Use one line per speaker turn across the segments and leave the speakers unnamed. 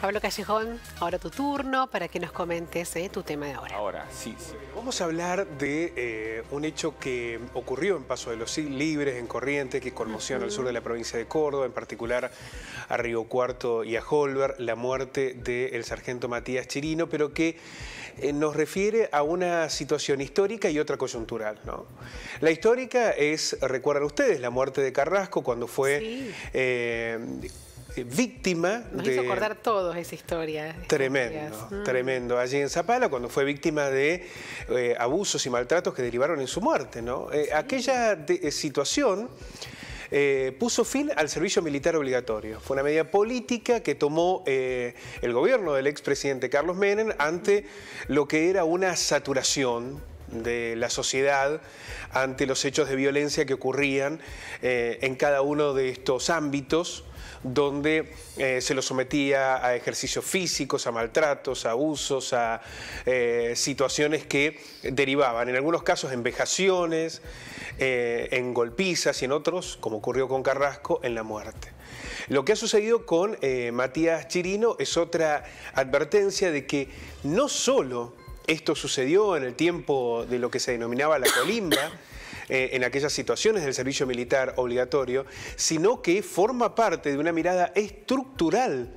Pablo Callejón, ahora tu turno para que nos comentes eh, tu tema de ahora. Ahora, sí, sí. Vamos a hablar de eh, un hecho que ocurrió en Paso de los Libres, en Corrientes, que conmociona al sur de la provincia de Córdoba, en particular a Río Cuarto y a Holver, la muerte del sargento Matías Chirino, pero que eh, nos refiere a una situación histórica y otra coyuntural. ¿no? La histórica es, recuerdan ustedes, la muerte de Carrasco cuando fue víctima Nos hizo acordar todos esa historia. Tremendo, mm. tremendo. Allí en Zapala, cuando fue víctima de eh, abusos y maltratos que derivaron en su muerte, ¿no? Eh, aquella eh, situación... puso fin al servicio militar obligatorio. Fue una medida política que tomó el gobierno del expresidente Carlos Menem ante lo que era una saturación de la sociedad ante los hechos de violencia que ocurrían eh, en cada uno de estos ámbitos donde eh, se lo sometía a ejercicios físicos, a maltratos, a abusos, a eh, situaciones que derivaban, en algunos casos en vejaciones, en golpizas y en otros, como ocurrió con Carrasco, en la muerte. Lo que ha sucedido con Matías Chirino es otra advertencia de que no solo esto sucedió en el tiempo de lo que se denominaba la colimba. Eh, en aquellas situaciones del servicio militar obligatorio, sino que forma parte de una mirada estructural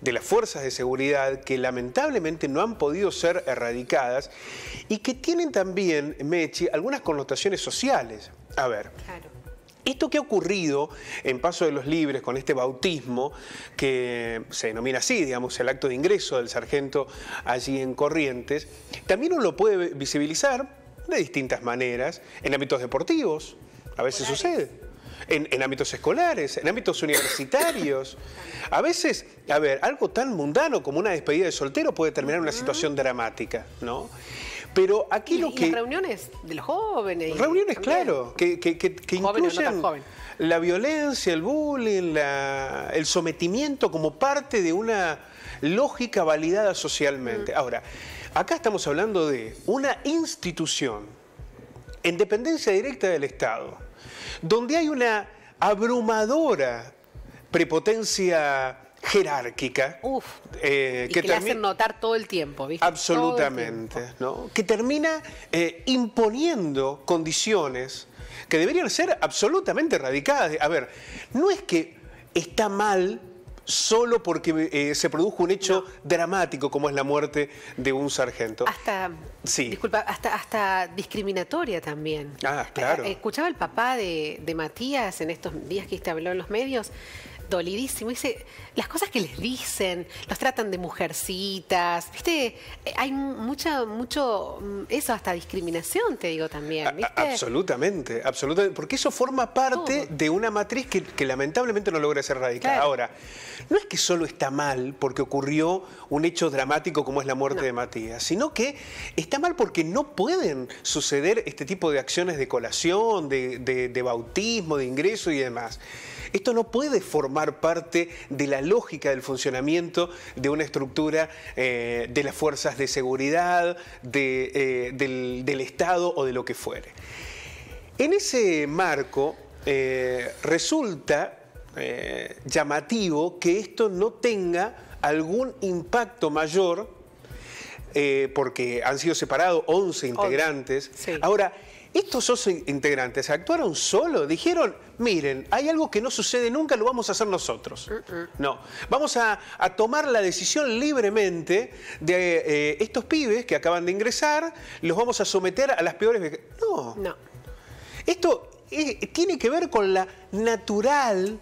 de las fuerzas de seguridad que lamentablemente no han podido ser erradicadas y que tienen también, Mechi, algunas connotaciones sociales. A ver, claro. Esto que ha ocurrido en Paso de los Libres con este bautismo, que se denomina así, digamos, el acto de ingreso del sargento allí en Corrientes, también uno lo puede visibilizar de distintas maneras, en ámbitos deportivos, a veces sucede. En, en, ámbitos escolares, en ámbitos universitarios. A veces, a ver, algo tan mundano como una despedida de soltero puede terminar en una situación dramática, ¿no? Pero aquí lo que... las reuniones de los jóvenes. Reuniones, claro, que, incluyen la violencia, el bullying, el sometimiento como parte de una lógica validada socialmente. Mm. Ahora, acá estamos hablando de una institución en dependencia directa del Estado, donde hay una abrumadora prepotencia jerárquica Uf, eh, y que, que hacen notar todo el tiempo, ¿viste? Absolutamente, ¿no? Que termina eh, imponiendo condiciones que deberían ser absolutamente radicadas. A ver, no es que está mal solo porque eh, se produjo un hecho dramático como es la muerte de un sargento. Hasta, sí. disculpa, hasta, hasta discriminatoria también. Ah, claro. Escuchaba el papá de, de Matías en estos días que habló en los medios dolidísimo. Dice, las cosas que les dicen, los tratan de mujercitas, ¿viste? Eh, hay mucha, mucho, mm, eso hasta discriminación, te digo también, absolutamente, absolutamente, porque eso forma parte de una matriz que, lamentablemente no logra ser radicada. Ahora, no es que solo está mal porque ocurrió un hecho dramático como es la muerte de Matías, sino que está mal porque no pueden suceder este tipo de acciones de colación, de, de bautismo, de ingreso y demás. Esto no puede formar parte de la lógica del funcionamiento de una estructura eh, de las fuerzas de seguridad, eh, del, Estado o de lo que fuere. En ese marco, eh, resulta llamativo que esto no tenga algún impacto mayor eh, porque han sido separados 11 integrantes. Ahora, estos 11 integrantes actuaron solo, dijeron, miren, hay algo que no sucede nunca, lo vamos a hacer nosotros. Mm, mm. No, vamos a, tomar la decisión libremente de eh, estos pibes que acaban de ingresar, los vamos a someter a las peores... No, no. Esto eh, tiene que ver con la natural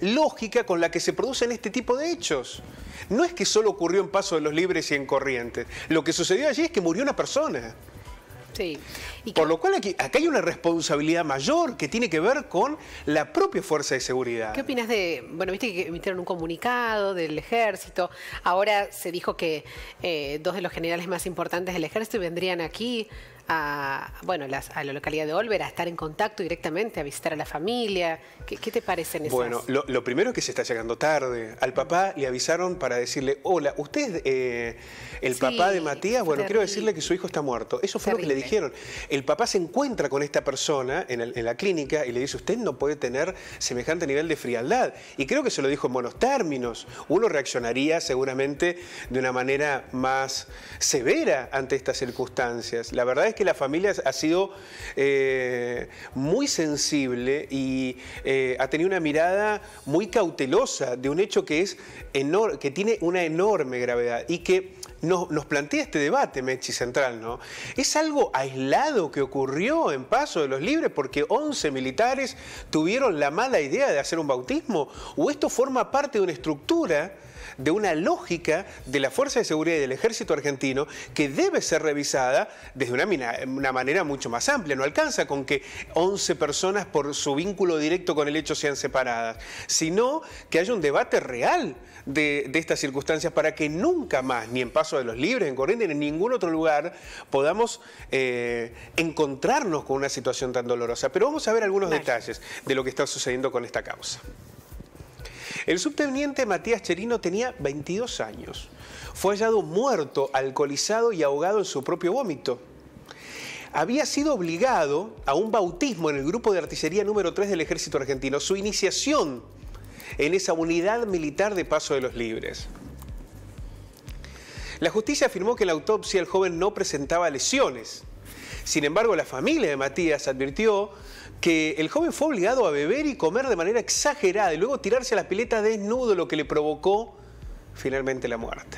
lógica con la que se producen este tipo de hechos. No es que solo ocurrió en Paso de los Libres y en Corrientes. Lo que sucedió allí es que murió una persona. Sí. Por lo cual aquí, acá hay una responsabilidad mayor que tiene que ver con la propia fuerza de seguridad. ¿Qué opinas de, bueno, viste que emitieron un comunicado del ejército, ahora se dijo que eh, dos de los generales más importantes del ejército vendrían aquí a, bueno, a la localidad de Olvera a estar en contacto directamente, a visitar a la familia? ¿Qué, te en Bueno, lo, primero es que se está llegando tarde. Al papá le avisaron para decirle, hola, usted eh, el papá de Matías, bueno, quiero decirle que su hijo está muerto. Eso fue lo que le dijeron. El papá se encuentra con esta persona en, en la clínica y le dice, usted no puede tener semejante nivel de frialdad. Y creo que se lo dijo en buenos términos. Uno reaccionaría seguramente de una manera más severa ante estas circunstancias. La verdad es que la familia ha sido eh, muy sensible y eh, ha tenido una mirada muy cautelosa de un hecho que, es que tiene una enorme gravedad y que nos, plantea este debate, Mechi Central, ¿no? Es algo aislado que ocurrió en Paso de los Libres porque 11 militares tuvieron la mala idea de hacer un bautismo, o esto forma parte de una estructura de una lógica de la Fuerza de Seguridad y del Ejército argentino que debe ser revisada desde una, manera mucho más amplia. No alcanza con que 11 personas por su vínculo directo con el hecho sean separadas, sino que haya un debate real de, estas circunstancias para que nunca más, ni en Paso de los Libres, en Corrientes, ni en ningún otro lugar, podamos eh, encontrarnos con una situación tan dolorosa. Pero vamos a ver algunos detalles de lo que está sucediendo con esta causa. El subteniente Matías Cherino tenía 22 años. Fue hallado muerto, alcoholizado y ahogado en su propio vómito. Había sido obligado a un bautismo en el grupo de artillería número 3 del ejército argentino, su iniciación en esa unidad militar de paso de los libres. La justicia afirmó que en la autopsia el joven no presentaba lesiones, sin embargo, la familia de Matías advirtió que el joven fue obligado a beber y comer de manera exagerada y luego tirarse a la piletas desnudo, lo que le provocó finalmente la muerte.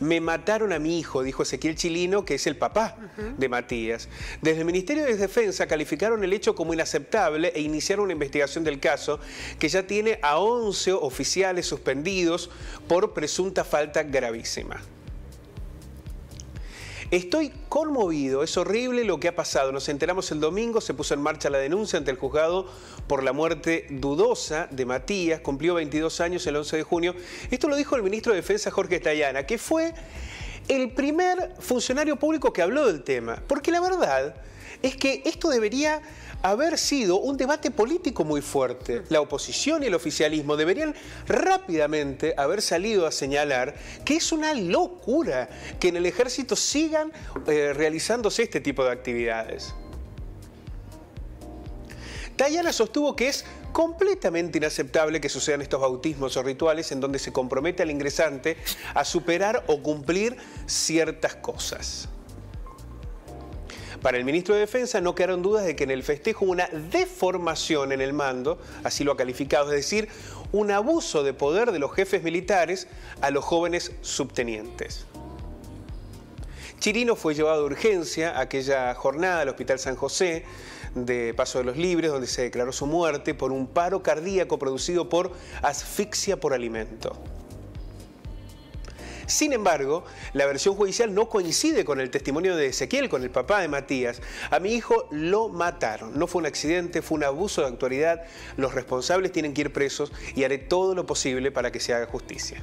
Me mataron a mi hijo, dijo Ezequiel Chilino, que es el papá de Matías. Desde el Ministerio de Defensa calificaron el hecho como inaceptable e iniciaron una investigación del caso que ya tiene a 11 oficiales suspendidos por presunta falta gravísima. Estoy conmovido, es horrible lo que ha pasado. Nos enteramos el domingo, se puso en marcha la denuncia ante el juzgado por la muerte dudosa de Matías, cumplió 22 años el 11 de junio. Esto lo dijo el ministro de Defensa Jorge Tayana, que fue el primer funcionario público que habló del tema, porque la verdad es que esto debería haber sido un debate político muy fuerte. Mm. La oposición y el oficialismo deberían rápidamente haber salido a señalar que es una locura que en el ejército sigan eh, realizándose este tipo de actividades. Tayana sostuvo que es completamente inaceptable que sucedan estos bautismos o rituales en donde se compromete al ingresante a superar o cumplir ciertas cosas. Para el ministro de Defensa no quedaron dudas de que en el festejo hubo una deformación en el mando, así lo ha calificado, es decir, un abuso de poder de los jefes militares a los jóvenes subtenientes. Chirino fue llevado de urgencia aquella jornada al Hospital San José de Paso de los Libres, donde se declaró su muerte por un paro cardíaco producido por asfixia por alimento. Sin embargo, la versión judicial no coincide con el testimonio de Ezequiel, con el papá de Matías. A mi hijo lo mataron. No fue un accidente, fue un abuso de actualidad. Los responsables tienen que ir presos y haré todo lo posible para que se haga justicia.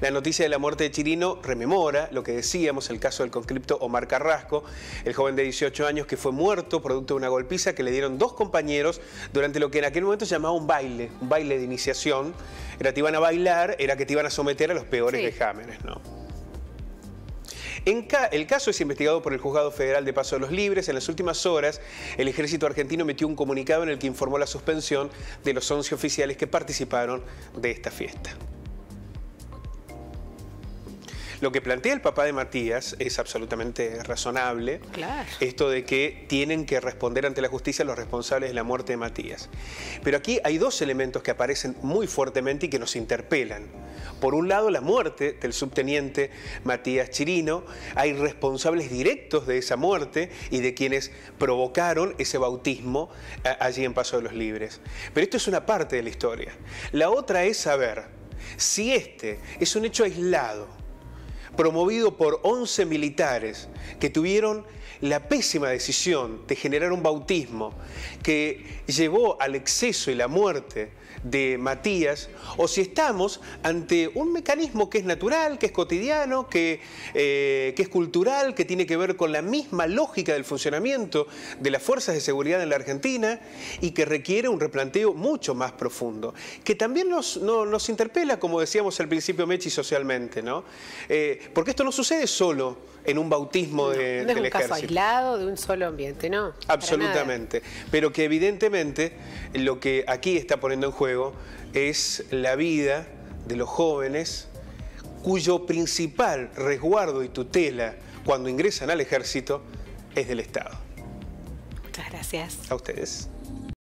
La noticia de la muerte de Chirino rememora lo que decíamos, el caso del conscripto Omar Carrasco, el joven de 18 años que fue muerto producto de una golpiza que le dieron dos compañeros durante lo que en aquel momento se llamaba un baile, un baile de iniciación. Era te iban a bailar, era que te iban a someter a los peores dejámenes. vejámenes, ¿no? el caso es investigado por el Juzgado Federal de Paso de los Libres. En las últimas horas, el ejército argentino metió un comunicado en el que informó la suspensión de los 11 oficiales que participaron de esta fiesta. Lo que plantea el papá de Matías es absolutamente razonable. Esto de que tienen que responder ante la justicia los responsables de la muerte de Matías. Pero aquí hay dos elementos que aparecen muy fuertemente y que nos interpelan. Por un lado, la muerte del subteniente Matías Chirino. Hay responsables directos de esa muerte y de quienes provocaron ese bautismo eh, allí en Paso de los Libres. Pero esto es una parte de la historia. La otra es saber si este es un hecho aislado promovido por 11 militares que tuvieron la pésima decisión de generar un bautismo que llevó al exceso y la muerte de Matías, o si estamos ante un mecanismo que es natural, que es cotidiano, que, eh, que es cultural, que tiene que ver con la misma lógica del funcionamiento de las fuerzas de seguridad en la Argentina y que requiere un replanteo mucho más profundo, que también nos, interpela, como decíamos al principio, Mechi, socialmente, ¿no? Eh, porque esto no sucede solo en un bautismo de, no, es un caso aislado de un solo ambiente, ¿no? Absolutamente. Pero que evidentemente lo que aquí está poniendo en juego es la vida de los jóvenes cuyo principal resguardo y tutela cuando ingresan al ejército es del Estado. Muchas gracias. A ustedes.